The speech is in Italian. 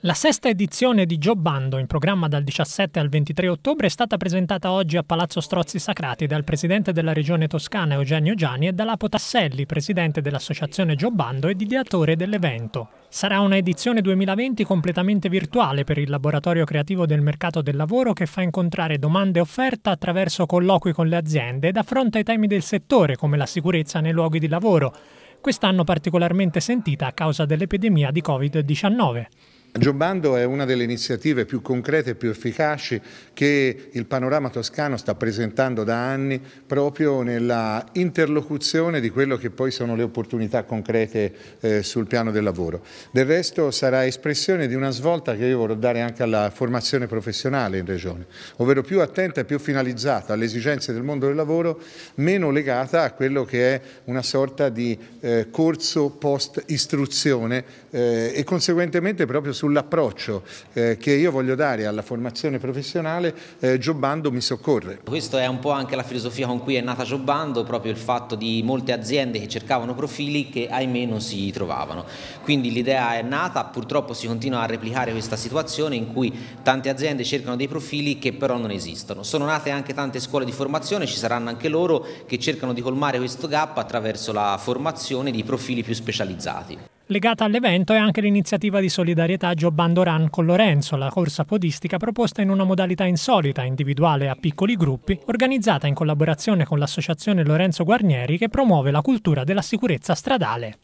La sesta edizione di Giobbando, in programma dal 17 al 23 ottobre, è stata presentata oggi a Palazzo Strozzi Sacrati dal presidente della regione toscana Eugenio Gianni e dall'Apo Tasselli, presidente dell'associazione Giobbando ed ideatore dell'evento. Sarà una edizione 2020 completamente virtuale per il laboratorio creativo del mercato del lavoro che fa incontrare domande e offerta attraverso colloqui con le aziende ed affronta i temi del settore come la sicurezza nei luoghi di lavoro, quest'anno particolarmente sentita a causa dell'epidemia di Covid-19. Giobando è una delle iniziative più concrete e più efficaci che il panorama toscano sta presentando da anni proprio nella interlocuzione di quello che poi sono le opportunità concrete eh, sul piano del lavoro. Del resto sarà espressione di una svolta che io vorrò dare anche alla formazione professionale in Regione, ovvero più attenta e più finalizzata alle esigenze del mondo del lavoro, meno legata a quello che è una sorta di eh, corso post istruzione eh, e conseguentemente proprio su sull'approccio eh, che io voglio dare alla formazione professionale, eh, Giobando mi soccorre. Questa è un po' anche la filosofia con cui è nata Giobando, proprio il fatto di molte aziende che cercavano profili che ahimè non si trovavano. Quindi l'idea è nata, purtroppo si continua a replicare questa situazione in cui tante aziende cercano dei profili che però non esistono. Sono nate anche tante scuole di formazione, ci saranno anche loro che cercano di colmare questo gap attraverso la formazione di profili più specializzati. Legata all'evento è anche l'iniziativa di solidarietà Giobando Run con Lorenzo, la corsa podistica proposta in una modalità insolita, individuale a piccoli gruppi, organizzata in collaborazione con l'associazione Lorenzo Guarnieri che promuove la cultura della sicurezza stradale.